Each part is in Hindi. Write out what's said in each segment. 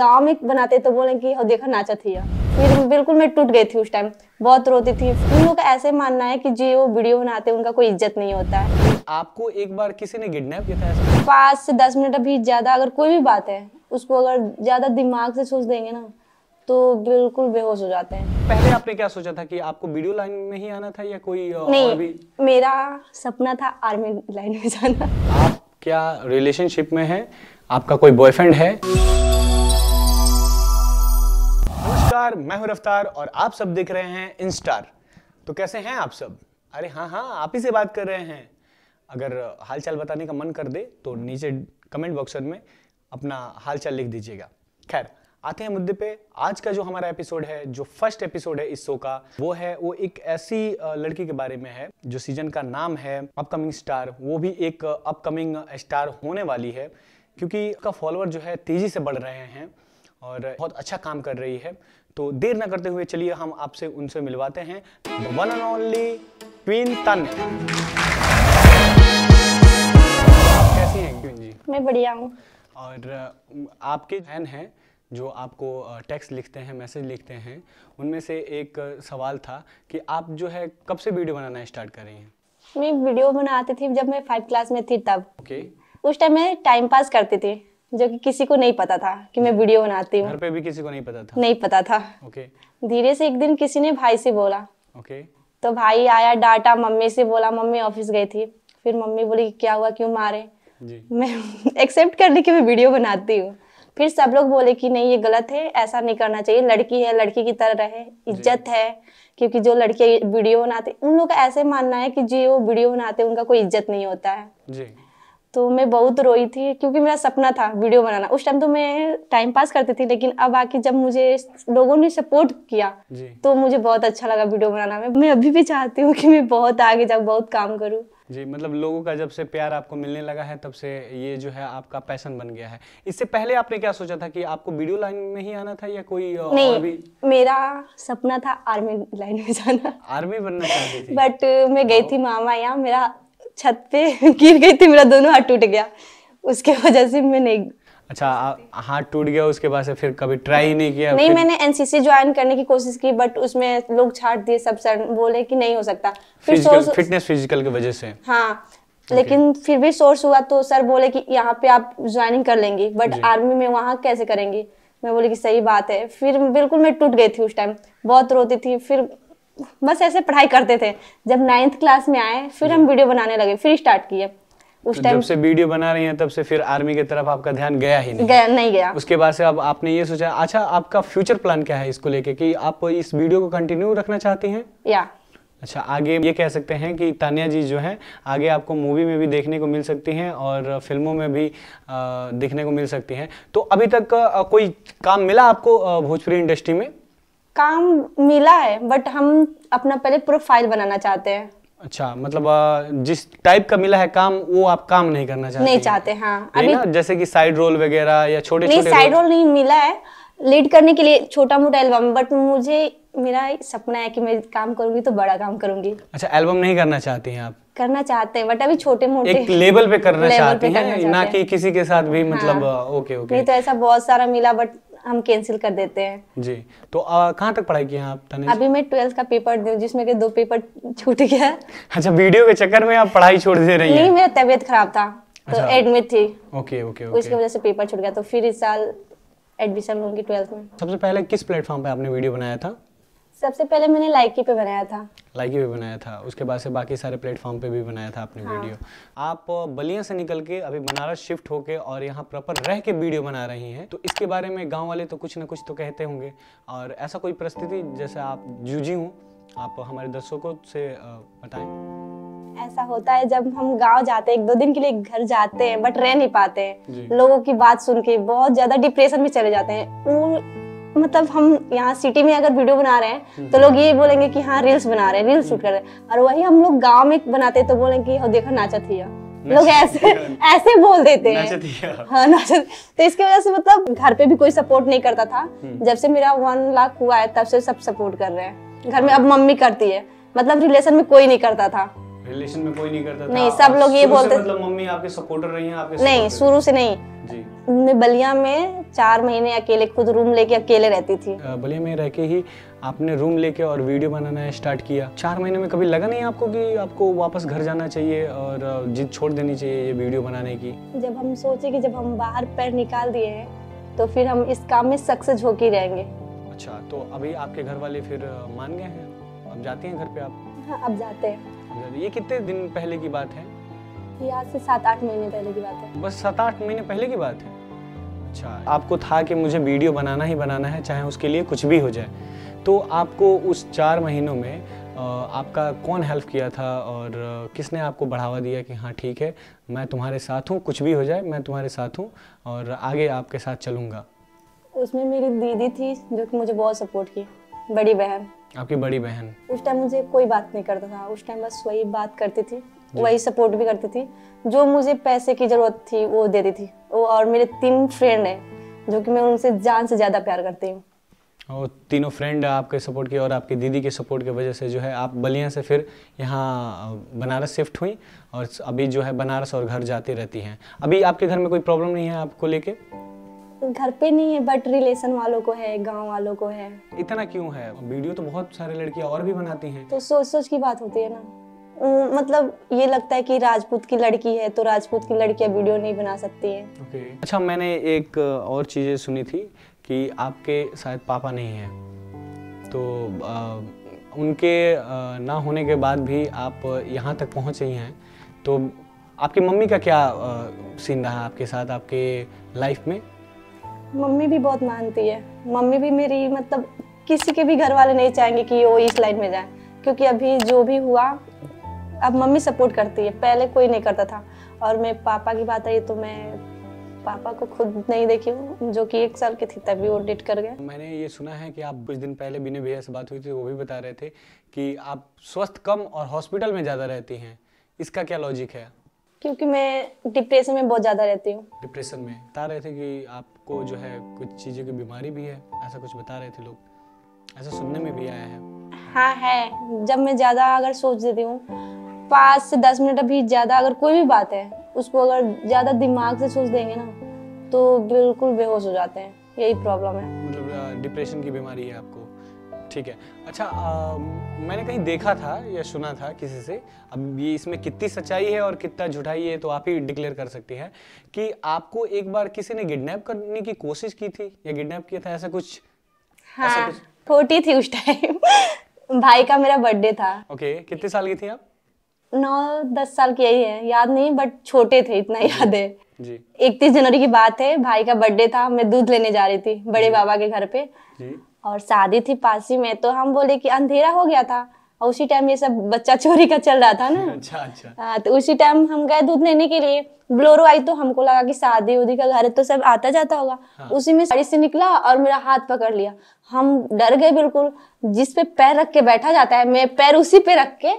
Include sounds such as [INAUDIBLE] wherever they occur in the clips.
गाँव में बनाते तो बोले की देखो नाचा थी फिर बिल्कुल मैं टूट गई थी उस टाइम बहुत रोती थी उन लोग का ऐसे मानना है कि जी वो वीडियो बनाते उनका कोई इज्जत नहीं होता है आपको एक बार किसी ने किडनैप किया था पाँच से दस मिनट अभी ज्यादा अगर कोई भी बात है उसको अगर ज्यादा दिमाग से सोच देंगे ना तो बिल्कुल बेहोश हो जाते हैं पहले आपने क्या सोचा था कि आपको वीडियो लाइन में ही आना था या कोई नहीं और भी? मेरा सपना था आर्मी लाइन में जाना आप क्या रिलेशनशिप में है आपका कोई बॉयफ्रेंड है नमस्कार मैं हूं रफ्तार और आप सब देख रहे हैं इंस्टार तो कैसे हैं आप सब अरे हाँ हाँ आप ही से बात कर रहे हैं अगर हालचाल बताने का मन कर दे तो नीचे कमेंट बॉक्स में अपना हालचाल लिख दीजिएगा खैर आते हैं मुद्दे पे आज का जो हमारा एपिसोड है जो फर्स्ट एपिसोड है इस शो का वो है वो एक ऐसी लड़की के बारे में है जो सीजन का नाम है अपकमिंग स्टार वो भी एक अपकमिंग स्टार होने वाली है क्योंकि उसका फॉलोअर जो है तेज़ी से बढ़ रहे हैं और बहुत अच्छा काम कर रही है तो देर ना करते हुए चलिए हम आपसे उनसे मिलवाते हैं वन एंड ओनली क्वीन तन कैसी हैं क्वीन जी मैं बढ़िया हूँ और आपके फैन हैं जो आपको टेक्स्ट लिखते हैं मैसेज लिखते हैं उनमें से एक सवाल था कि आप जो है कब से वीडियो बनाना स्टार्ट कर रही हैं मैं वीडियो बनाती थी जब मैं फाइव क्लास में थी तब ओके okay. उस टाइम मैं टाइम पास करती थी जो कि किसी को नहीं पता था कि मैं वीडियो बनाती हूँ घर पे भी किसी को नहीं पता था नहीं पता था ओके धीरे से एक दिन किसी ने भाई से बोला ओके तो भाई आया डाटा मम्मी से बोला मम्मी ऑफिस गई थी फिर मम्मी बोली क्या हुआ क्यों मारे जी मैं एक्सेप्ट कर ली कि मैं वीडियो बनाती हूँ फिर सब लोग बोले कि नहीं ये गलत है ऐसा नहीं करना चाहिए लड़की है लड़की की तरह रहे इज्जत है क्योंकि जो लड़के वीडियो बनाते उन लोग का ऐसे मानना है कि जी वो वीडियो बनाते उनका कोई इज्जत नहीं होता है जी तो मैं बहुत रोई थी क्योंकि मेरा सपना था वीडियो बनाना उस टाइम तो मैं टाइम पास करती थी लेकिन अब आके जब मुझे लोगों ने सपोर्ट किया तो मुझे बहुत अच्छा लगा वीडियो बनाना में मैं अभी भी चाहती हूँ कि मैं बहुत आगे जाऊँ बहुत काम करूँ जी मतलब लोगों का जब से प्यार आपको मिलने लगा है तब से ये जो है आपका पैशन बन गया है इससे पहले आपने क्या सोचा था कि आपको वीडियो लाइन में ही आना था या कोई नहीं, और भी मेरा सपना था आर्मी लाइन में जाना आर्मी बनना चाहती थी बट [LAUGHS] मैं गई थी मामा यहाँ मेरा छत पे [LAUGHS] गिर गई थी मेरा दोनों हाथ टूट गया उसके वजह से मैं नहीं अच्छा हाथ टूट गया उसके बाद से फिर कभी ट्राई नहीं किया नहीं मैंने एनसीसी ज्वाइन करने की कोशिश की बट उसमें लोग छाट दिए सब सर बोले कि नहीं हो सकता फिर फिजिकल, सोर्स फिटनेस फिजिकल की वजह से हाँ okay. लेकिन फिर भी सोर्स हुआ तो सर बोले कि यहाँ पे आप ज्वाइनिंग कर लेंगी बट आर्मी में वहाँ कैसे करेंगी मैं बोली कि सही बात है फिर बिल्कुल मैं टूट गई थी उस टाइम बहुत रोती थी फिर बस ऐसे पढ़ाई करते थे जब नाइन्थ क्लास में आए फिर हम वीडियो बनाने लगे फिर स्टार्ट किए उस तो टाइम से वीडियो बना रही हैं तब से फिर आर्मी की तरफ आपका ध्यान गया ही नहीं गया नहीं गया उसके बाद से अब आप, आपने ये सोचा अच्छा आपका फ्यूचर प्लान क्या है इसको लेके कि आप इस वीडियो को कंटिन्यू रखना चाहती हैं या अच्छा आगे ये कह सकते हैं कि तानिया जी जो हैं आगे आपको मूवी में भी देखने को मिल सकती हैं और फिल्मों में भी देखने को मिल सकती हैं तो अभी तक कोई काम मिला आपको भोजपुरी इंडस्ट्री में काम मिला है बट हम अपना पहले प्रोफाइल बनाना चाहते हैं अच्छा मतलब जिस टाइप का मिला है काम वो आप काम नहीं करना चाहते नहीं चाहते हाँ अभी ना जैसे कि साइड रोल वगैरह या छोटे नहीं साइड रोल नहीं मिला है लीड करने के लिए छोटा मोटा एल्बम बट मुझे मेरा सपना है कि मैं काम करूंगी तो बड़ा काम करूंगी अच्छा एल्बम नहीं करना चाहती हैं आप करना चाहते हैं बट अभी छोटे मोटे एक लेवल पे करना चाहते चाहती हैं ना कि किसी के साथ भी मतलब हाँ। ओके ओके नहीं तो ऐसा बहुत सारा मिला बट हम कैंसिल कर देते हैं जी तो कहाँ तक पढ़ाई की आप तनिश? अभी मैं ट्वेल्थ का पेपर दूँ जिसमें के दो पेपर छूट गया अच्छा वीडियो के चक्कर में आप पढ़ाई छोड़ दे रही नहीं मेरा तबियत खराब था तो एडमिट अच्छा। थी ओके ओके उसकी वजह से पेपर छूट गया तो फिर इस साल एडमिशन होंगी ट्वेल्थ में सबसे पहले किस प्लेटफॉर्म पे आपने वीडियो बनाया था सबसे पहले मैंने लाइकी पे बनाया था लाइकी पे बनाया था उसके बाद से बाकी सारे प्लेटफॉर्म पे भी बनाया था आपने हाँ। वीडियो आप बलिया से निकल के अभी बनारस शिफ्ट होके और यहाँ प्रॉपर रह के वीडियो बना रही हैं तो इसके बारे में गांव वाले तो कुछ ना कुछ तो कहते होंगे और ऐसा कोई परिस्थिति जैसे आप जूझी हूँ आप हमारे दर्शकों से बताएं ऐसा होता है जब हम गांव जाते हैं एक दो दिन के लिए घर जाते हैं बट रह नहीं पाते हैं लोगों की बात सुन के बहुत ज्यादा डिप्रेशन में चले जाते हैं तो मतलब हम यहाँ सिटी में अगर वीडियो बना रहे हैं तो लोग ये बोलेंगे कि हाँ रील्स बना रहे हैं रील्स शूट कर रहे हैं और वही हम लोग गांव में बनाते तो बोलेंगे कि देखो नाचा थी लोग ऐसे [LAUGHS] ऐसे बोल देते हैं हाँ नाचा तो इसकी वजह से मतलब घर पे भी कोई सपोर्ट नहीं करता था हम्म। जब से मेरा वन लाख हुआ है तब से सब सपोर्ट कर रहे हैं घर में अब मम्मी करती है मतलब रिलेशन में कोई नहीं करता था रिलेशन में कोई नहीं करता था नहीं सब लोग ये बोलते मतलब मम्मी आपके सपोर्टर रही हैं आपके नहीं शुरू से नहीं जी बलिया में चार महीने अकेले खुद रूम लेके अकेले रहती थी बलिया में रह के ही आपने रूम लेके और वीडियो बनाना स्टार्ट किया चार महीने में कभी लगा नहीं आपको कि आपको वापस घर जाना चाहिए और जिद छोड़ देनी चाहिए ये वीडियो बनाने की जब हम सोचे कि जब हम बाहर पैर निकाल दिए हैं तो फिर हम इस काम में सक्सेस होके रहेंगे अच्छा तो अभी आपके घर वाले फिर मान गए हैं अब जाती हैं घर पे आप हाँ अब जाते हैं ये कितने दिन पहले की बात है ये आज से सात आठ महीने पहले की बात है बस सात आठ महीने पहले की बात है अच्छा हाँ। आपको था कि मुझे वीडियो बनाना ही बनाना है चाहे उसके लिए कुछ भी हो जाए तो आपको उस चार महीनों में आपका कौन हेल्प किया था और किसने आपको बढ़ावा दिया कि हाँ ठीक है मैं तुम्हारे साथ हूँ कुछ भी हो जाए मैं तुम्हारे साथ हूँ और आगे आपके साथ चलूँगा उसमें मेरी दीदी थी जो कि मुझे बहुत सपोर्ट की बड़ी बहन आपकी बड़ी बहन उस टाइम मुझे कोई बात नहीं करता था उस टाइम बस वही बात करती थी वही सपोर्ट भी करती थी जो मुझे पैसे की जरूरत थी वो दे देती थी वो और मेरे तीन फ्रेंड हैं जो कि मैं उनसे जान से ज़्यादा प्यार करती हूँ और तीनों फ्रेंड आपके सपोर्ट की और आपकी दीदी के सपोर्ट की वजह से जो है आप बलिया से फिर यहाँ बनारस शिफ्ट हुई और अभी जो है बनारस और घर जाती रहती हैं अभी आपके घर में कोई प्रॉब्लम नहीं है आपको लेके घर पे नहीं है बट रिलेशन वालों को है गांव वालों को है इतना क्यों है वीडियो तो बहुत सारे लड़कियां और भी बनाती हैं तो सोच सोच की बात होती है ना मतलब ये लगता है कि राजपूत की लड़की है तो राजपूत की लड़कियां वीडियो नहीं बना सकती हैं okay. अच्छा मैंने एक और चीज़ें सुनी थी कि आपके शायद पापा नहीं हैं तो आ, उनके आ, ना होने के बाद भी आप यहाँ तक पहुँच रही हैं तो आपकी मम्मी का क्या आ, सीन रहा आपके साथ आपके लाइफ में मम्मी भी बहुत मानती है मम्मी भी मेरी मतलब किसी के भी घर वाले नहीं चाहेंगे कि वो इस लाइन में जाए क्योंकि अभी जो भी हुआ अब मम्मी सपोर्ट करती है पहले कोई नहीं करता था और मैं पापा की बात आई तो मैं पापा को खुद नहीं देखी हूँ जो कि एक साल की थी तभी वो डेट कर गए मैंने ये सुना है कि आप कुछ दिन पहले बिने भैया से बात हुई थी वो भी बता रहे थे कि आप स्वस्थ कम और हॉस्पिटल में ज़्यादा रहती हैं इसका क्या लॉजिक है क्योंकि मैं डिप्रेशन में बहुत ज़्यादा रहती हूँ डिप्रेशन में बता रहे थे कि आपको जो है कुछ चीज़ों की बीमारी भी है ऐसा कुछ बता रहे थे लोग ऐसा सुनने में भी आया है हाँ है जब मैं ज़्यादा अगर सोच देती हूँ पाँच से दस मिनट अभी ज़्यादा अगर कोई भी बात है उसको अगर ज़्यादा दिमाग से सोच देंगे ना तो बिल्कुल बेहोश हो जाते हैं यही प्रॉब्लम है मतलब डिप्रेशन की बीमारी है आपको ठीक है अच्छा आ, मैंने कहीं देखा था या सुना था किसी से अब ये इसमें कितनी सच्चाई है और कितना झुठाई है तो आप ही डिक्लेयर कर सकती हैं कि आपको एक बार किसी ने किडनैप करने की कोशिश की थी या किडनैप किया था ऐसा कुछ हाँ छोटी थी उस टाइम [LAUGHS] भाई का मेरा बर्थडे था ओके कितने साल की थी आप नौ दस साल की यही है याद नहीं बट छोटे थे इतना याद है इकतीस जनवरी की बात है भाई का बर्थडे था मैं दूध लेने जा रही थी बड़े बाबा के घर पे और शादी थी पासी में तो हम बोले कि अंधेरा हो गया था और उसी टाइम ये सब बच्चा चोरी का चल रहा था ना [LAUGHS] अच्छा अच्छा हाँ, तो उसी टाइम हम गए दूध लेने के लिए ब्लोरो आई तो हमको लगा कि शादी उदी का घर तो सब आता जाता होगा हाँ। उसी में साड़ी से निकला और मेरा हाथ पकड़ लिया हम डर गए बिल्कुल जिस पे पैर रख के बैठा जाता है मैं पैर उसी पे रख के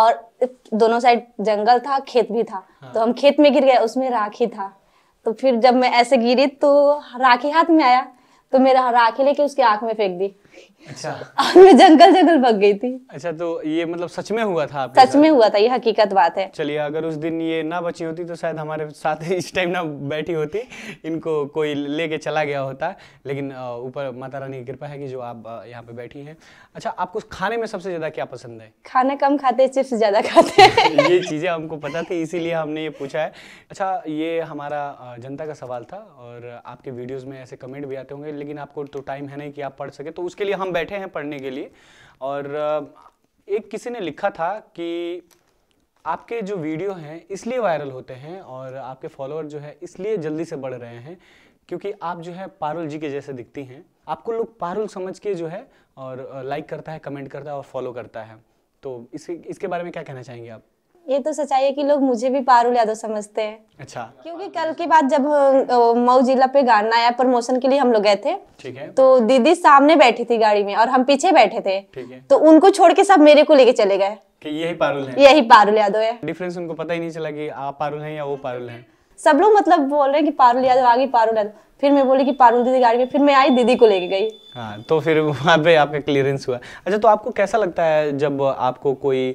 और दोनों साइड जंगल था खेत भी था हाँ। तो हम खेत में गिर गए उसमें राखी था तो फिर जब मैं ऐसे गिरी तो राखी हाथ में आया तो मेरा राखी लेके उसकी आंख में फेंक दी अच्छा [LAUGHS] मैं जंगल जंगल भग गई थी अच्छा तो ये मतलब सच में हुआ था आपके सच में हुआ था ये हकीकत बात है चलिए अगर उस दिन ये ना बची होती तो शायद हमारे साथ [LAUGHS] इस टाइम ना बैठी होती इनको कोई लेके चला गया होता लेकिन ऊपर माता रानी की कृपा है कि जो आप यहाँ पे बैठी हैं अच्छा आपको खाने में सबसे ज्यादा क्या पसंद है खाना कम खाते चिप्स ज्यादा खाते [LAUGHS] ये चीजें हमको पता थी इसीलिए हमने ये पूछा है अच्छा ये हमारा जनता का सवाल था और आपके वीडियोज में ऐसे कमेंट भी आते होंगे लेकिन आपको तो टाइम है नहीं कि आप पढ़ सके तो उसके उसके लिए हम बैठे हैं पढ़ने के लिए और एक किसी ने लिखा था कि आपके जो वीडियो हैं इसलिए वायरल होते हैं और आपके फॉलोअर जो है इसलिए जल्दी से बढ़ रहे हैं क्योंकि आप जो है पारुल जी के जैसे दिखती हैं आपको लोग पारुल समझ के जो है और लाइक करता है कमेंट करता है और फॉलो करता है तो इसके इसके बारे में क्या कहना चाहेंगे आप ये तो सच्चाई है कि लोग मुझे भी पारुल यादव समझते हैं अच्छा क्योंकि कल के बाद जब मऊ जिला पे गाना आया प्रमोशन के लिए हम लोग गए थे ठीक है तो दीदी सामने बैठी थी गाड़ी में और हम पीछे बैठे थे ठीक है तो उनको छोड़ के सब मेरे को लेके चले गए कि यही पारुल है यही पारुल यादव है डिफरेंस उनको पता ही नहीं चला कि आप पारुल हैं या वो पारुल हैं सब लोग मतलब बोल रहे हैं कि पारुल यादव आ गई पारुल यादव फिर मैं बोली कि पारुल दीदी गाड़ी में फिर मैं आई दीदी को लेके गई हाँ तो फिर वहाँ पे आपका क्लियरेंस हुआ अच्छा तो आपको कैसा लगता है जब आपको कोई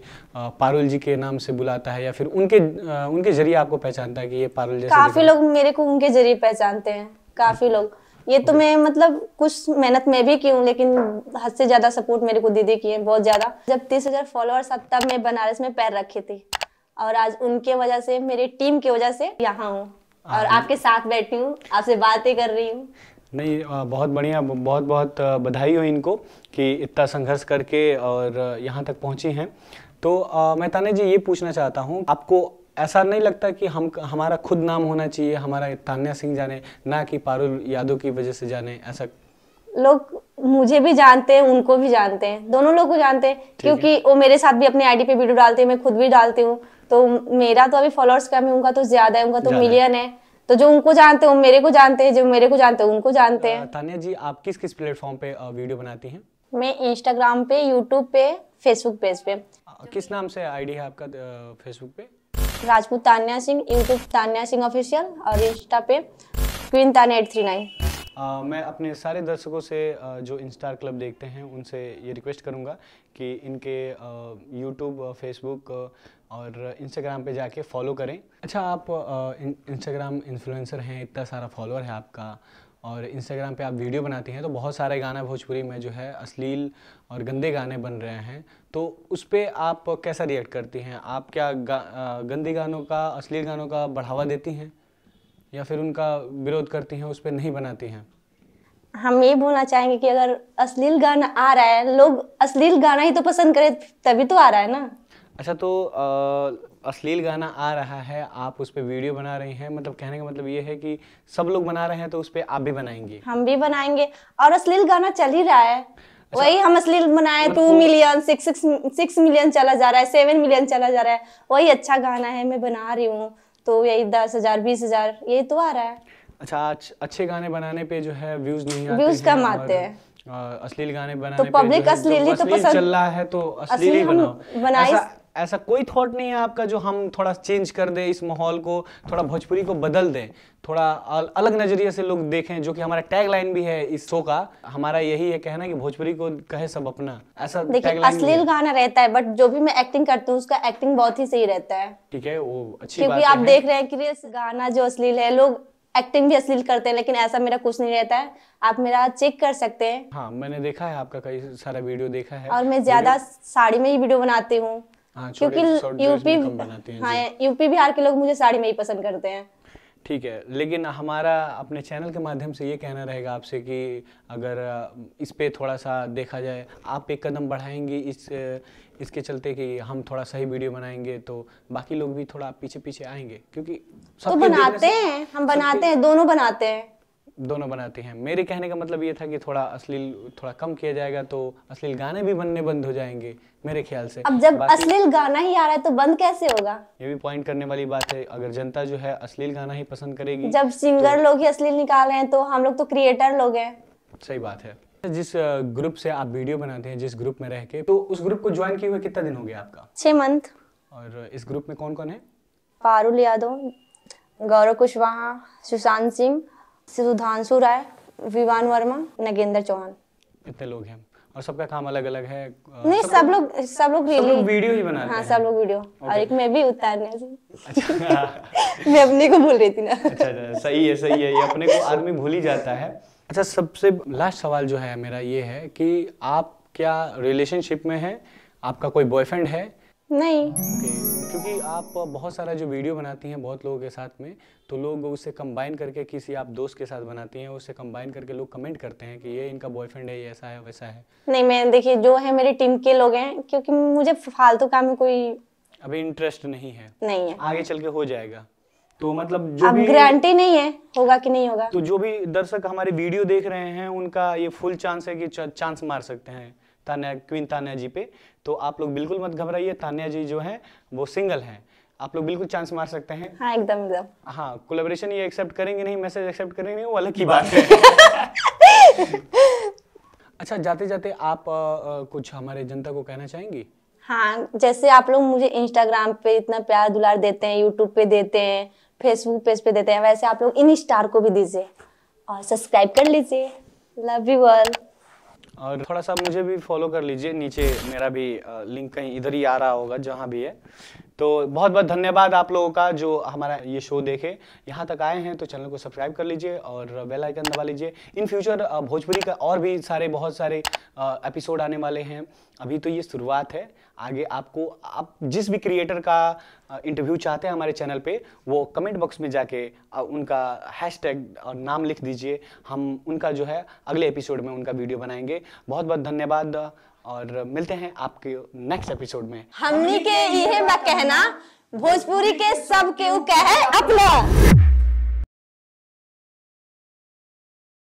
पारुल जी के नाम से बुलाता है या फिर उनके उनके जरिए आपको पहचानता है कि ये पारुल जैसे काफी लोग मेरे को उनके जरिए पहचानते हैं काफी लोग ये तो मैं मतलब कुछ मेहनत में भी की हूँ लेकिन हद से ज्यादा सपोर्ट मेरे को दीदी की है बहुत ज्यादा जब तीस हजार फॉलोअर्स तब मैं बनारस में पैर रखी थी और आज उनके वजह से मेरी टीम की वजह से यहाँ हूँ और आपके साथ बैठी हूँ आपसे बातें कर रही हूँ नहीं बहुत बढ़िया बहुत बहुत बधाई हो इनको कि इतना संघर्ष करके और यहाँ तक पहुँची हैं तो मैं ताना जी ये पूछना चाहता हूँ आपको ऐसा नहीं लगता कि हम हमारा खुद नाम होना चाहिए हमारा तान्या सिंह जाने ना कि पारुल यादव की वजह से जाने ऐसा लोग मुझे भी जानते हैं उनको भी जानते हैं दोनों लोग को जानते हैं क्योंकि है। वो मेरे साथ भी अपने आईडी पे वीडियो डालते हैं मैं खुद भी डालती हूँ तो मेरा तो अभी फॉलोअर्स कम है उनका तो ज्यादा है उनका तो मिलियन है तो जो उनको जानते हैं मेरे को जानते हैं जो मेरे को जानते हैं उनको जानते हैं तानिया जी आप किस किस प्लेटफॉर्म पे वीडियो बनाती हैं मैं इंस्टाग्राम पे यूट्यूब पे फेसबुक पेज पे किस नाम से आईडी है आपका फेसबुक पे राजपूत तान्या सिंह यूट्यूब तान्या सिंह ऑफिशियल और इंस्टा पे queen Tanya eight three nine मैं अपने सारे दर्शकों से जो इंस्टार क्लब देखते हैं उनसे ये रिक्वेस्ट करूँगा कि इनके यूट्यूब फेसबुक और इंस्टाग्राम पे जाके फॉलो करें अच्छा आप इंस्टाग्राम इन्फ्लुएंसर हैं इतना सारा फॉलोअर है आपका और इंस्टाग्राम पे आप वीडियो बनाती हैं तो बहुत सारे गाना भोजपुरी में जो है अश्लील और गंदे गाने बन रहे हैं तो उस पर आप कैसा रिएक्ट करती हैं आप क्या गा, गंदे गानों का अश्लील गानों का बढ़ावा देती हैं या फिर उनका विरोध करती हैं उस पर नहीं बनाती हैं हम ये बोलना चाहेंगे कि अगर अश्लील गाना आ रहा है लोग अश्लील गाना ही तो पसंद करें तभी तो आ रहा है ना अच्छा तो आ, अश्लील गाना आ रहा है आप उस पर वीडियो बना रही हैं मतलब कहने का मतलब ये है कि सब लोग बना रहे हैं तो उस पर आप भी बनाएंगे हम भी बनाएंगे और अश्लील गाना चल ही रहा है अच्छा, वही हम अश्लील बनाए two million six six million चला जा रहा है सेवन मिलियन चला जा रहा है वही अच्छा गाना है मैं बना रही हूँ तो यही दस हजार बीस हजार यही तो आ रहा है अच्छा आज अच्छे गाने बनाने पे जो है व्यूज नहीं आते व्यूज कम आते हैं अश्लील गाने तो बनाने तो पब्लिक अश्लील ही तो पसंद चल रहा है तो अश्लील ही बनाओ ऐसा कोई थॉट नहीं है आपका जो हम थोड़ा चेंज कर दें इस माहौल को थोड़ा भोजपुरी को बदल दें थोड़ा अलग नज़रिए से लोग देखें जो कि हमारा टैग लाइन भी है इस शो का हमारा यही है कहना कि भोजपुरी को कहे सब अपना ऐसा देखिए अश्लील गाना रहता है बट जो भी मैं एक्टिंग करती हूँ उसका एक्टिंग बहुत ही सही रहता है ठीक है वो अच्छी क्योंकि आप देख रहे हैं कि गाना जो अश्लील है लोग एक्टिंग भी अश्लील करते हैं लेकिन ऐसा मेरा कुछ नहीं रहता है आप मेरा चेक कर सकते हैं हाँ मैंने देखा है आपका कई सारा वीडियो देखा है और मैं ज्यादा साड़ी में ही वीडियो बनाती हूँ हाँ, क्योंकि यूपी हाँ यूपी बिहार के लोग मुझे साड़ी में ही पसंद करते हैं ठीक है लेकिन हमारा अपने चैनल के माध्यम से ये कहना रहेगा आपसे कि अगर इस पर थोड़ा सा देखा जाए आप एक कदम बढ़ाएंगी इस इसके चलते कि हम थोड़ा सही वीडियो बनाएंगे तो बाकी लोग भी थोड़ा पीछे पीछे आएंगे क्योंकि तो बनाते हैं हम बनाते हैं दोनों बनाते हैं दोनों बनाते हैं मेरे कहने का मतलब ये था कि थोड़ा अश्लील थोड़ा कम किया जाएगा तो अश्लील गाने भी बनने बंद हो जाएंगे मेरे ख्याल से अब जब अश्लील गाना ही आ रहा है तो बंद कैसे होगा ये भी पॉइंट करने वाली बात है अगर जनता जो है अश्लील गाना ही पसंद करेगी जब तो सिंगर तो, लोग ही अश्लील निकाल रहे हैं तो हम लोग तो क्रिएटर लोग हैं सही बात है जिस ग्रुप से आप वीडियो बनाते हैं जिस ग्रुप में रह के तो उस ग्रुप को ज्वाइन किए हुए कितना दिन हो गया आपका छह मंथ और इस ग्रुप में कौन कौन है पारुल यादव गौरव कुशवाहा सुशांत सिंह सुधांशु राय विवान वर्मा नगेंद्र चौहान इतने लोग हैं और सबका काम अलग अलग है नहीं सब, लोग सब लोग सब लोग वीडियो ही बना हाँ सब लोग वीडियो okay. और एक मैं भी उतारने अच्छा। [LAUGHS] मैं अपने को भूल रही थी ना अच्छा अच्छा सही है सही है ये अपने को आदमी भूल ही जाता है अच्छा सबसे लास्ट सवाल जो है मेरा ये है कि आप क्या रिलेशनशिप में हैं आपका कोई बॉयफ्रेंड है नहीं okay. क्योंकि आप बहुत सारा जो वीडियो बनाती हैं बहुत लोगों के साथ में तो लोग उसे कंबाइन करके किसी आप दोस्त के साथ बनाती हैं उसे कंबाइन करके लोग कमेंट करते हैं कि ये इनका बॉयफ्रेंड है ये ऐसा है वैसा है नहीं मैं देखिए जो है मेरे टीम के लोग हैं क्योंकि मुझे फालतू काम में कोई अभी इंटरेस्ट नहीं है नहीं है आगे चल के हो जाएगा तो मतलब जो अब गारंटी नहीं है होगा कि नहीं होगा तो जो भी दर्शक हमारे वीडियो देख रहे हैं उनका ये फुल चांस है कि चांस मार सकते हैं तान्या क्वीन तान्या जी पे तो आप लोग बिल्कुल मत घबराइए तान्या जी जो है वो सिंगल है आप लोग बिल्कुल चांस मार सकते हैं हाँ एकदम एकदम हाँ कोलेबोरेशन ये एक्सेप्ट करेंगे नहीं मैसेज एक्सेप्ट करेंगे नहीं वो अलग की [LAUGHS] बात है अच्छा जाते जाते आप आ, कुछ हमारे जनता को कहना चाहेंगी हाँ जैसे आप लोग मुझे इंस्टाग्राम पे इतना प्यार दुलार देते हैं यूट्यूब पे देते हैं फेसबुक पेज पे देते हैं वैसे आप लोग इन स्टार को भी दीजिए और सब्सक्राइब कर लीजिए लव यू वर्ल्ड और थोड़ा सा मुझे भी फॉलो कर लीजिए नीचे मेरा भी लिंक कहीं इधर ही आ रहा होगा जहाँ भी है तो बहुत बहुत धन्यवाद आप लोगों का जो हमारा ये शो देखे यहाँ तक आए हैं तो चैनल को सब्सक्राइब कर लीजिए और बेल आइकन दबा लीजिए इन फ्यूचर भोजपुरी का और भी सारे बहुत सारे एपिसोड आने वाले हैं अभी तो ये शुरुआत है आगे आपको आप जिस भी क्रिएटर का इंटरव्यू चाहते हैं हमारे चैनल पे वो कमेंट बॉक्स में जाके उनका हैशटैग और नाम लिख दीजिए हम उनका जो है अगले एपिसोड में उनका वीडियो बनाएंगे बहुत बहुत धन्यवाद और मिलते हैं आपके नेक्स्ट एपिसोड में हमने के ये कहना भोजपुरी के सब के कहे अपना